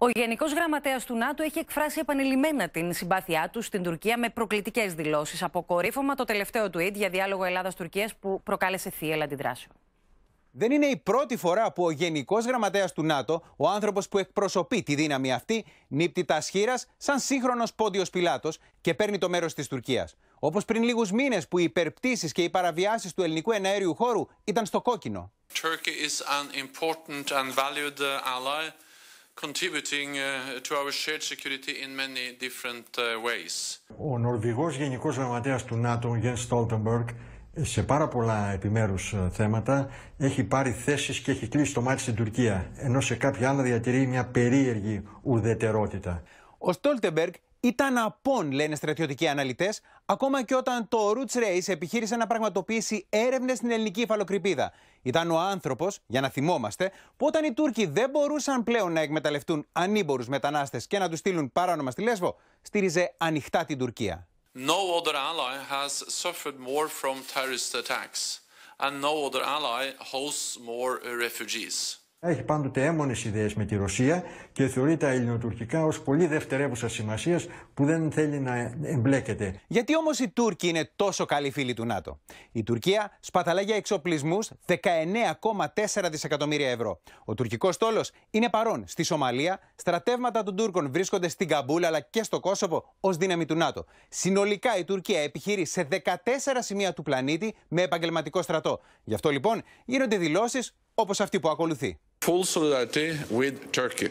Ο Γενικός Γραμματέας του ΝΑΤΟ έχει εκφράσει επανειλημμένα την συμπάθειά του στην Τουρκία με προκλητικές δηλώσεις. Αποκορύφωμα το τελευταίο tweet για διάλογο Ελλάδα-Τουρκία που προκάλεσε θύελα αντιδράσεων. Δεν είναι η πρώτη φορά που ο Γενικός Γραμματέας του ΝΑΤΟ, ο άνθρωπος που εκπροσωπεί τη δύναμη αυτή, νύπτει τα σχήρα σαν σύγχρονος πόντιος πιλάτος και παίρνει το μέρος της Τουρκίας. Όπως πριν λίγους μήνες που οι υπερπτήσεις και οι παραβιάσεις του ελληνικού εναέριου χώρου ήταν στο κόκκινο. Turkey is an important and valued ally. Ο Νορβηγός Γενικός Γραμματέας του ΝΑΤΟ, Γεν Στόλτεμπεργκ, σε πάρα πολλά επιμέρους ε, θέματα έχει πάρει θέσεις και έχει κλείσει το μάτι στην Τουρκία, ενώ σε κάποια άλλα διατηρεί μια περίεργη ουδετερότητα. Ο Στόλτεμπεργκ ήταν απόν, λένε στρατιωτικοί αναλυτές, ακόμα και όταν το Roots Race επιχείρησε να πραγματοποιήσει έρευνες στην ελληνική υφαλοκρηπίδα. Ήταν ο άνθρωπος, για να θυμόμαστε, που όταν οι Τούρκοι δεν μπορούσαν πλέον να εκμεταλλευτούν ανήμπορους μετανάστες και να τους στείλουν παράνομα στη Λέσβο, στήριζε ανοιχτά την Τουρκία. No other ally has suffered more from terrorist attacks and no other ally hosts more refugees. Έχει πάντοτε έμονες ιδέες με τη Ρωσία και θεωρεί τα ελληνοτουρκικά ως πολύ δευτερεύουσα σημασίας που δεν θέλει να εμπλέκεται. Γιατί όμως οι Τούρκοι είναι τόσο καλοί φίλοι του ΝΑΤΟ. Η Τουρκία σπαταλά για εξοπλισμούς 19,4 δισεκατομμύρια ευρώ. Ο τουρκικός στόλος είναι παρόν στη Σομαλία. Στρατεύματα των Τούρκων βρίσκονται στην Καμπούλα αλλά και στο Κόσοβο ως δύναμη του ΝΑΤΟ. Συνολικά η Τουρκία επιχειρεί σε 14 σημεία του πλανήτη με επαγγελματικό στρατό. Γι' αυτό λοιπόν γίνονται δηλώσεις όπως αυτή που ακολουθεί. full solidarity with Turkey.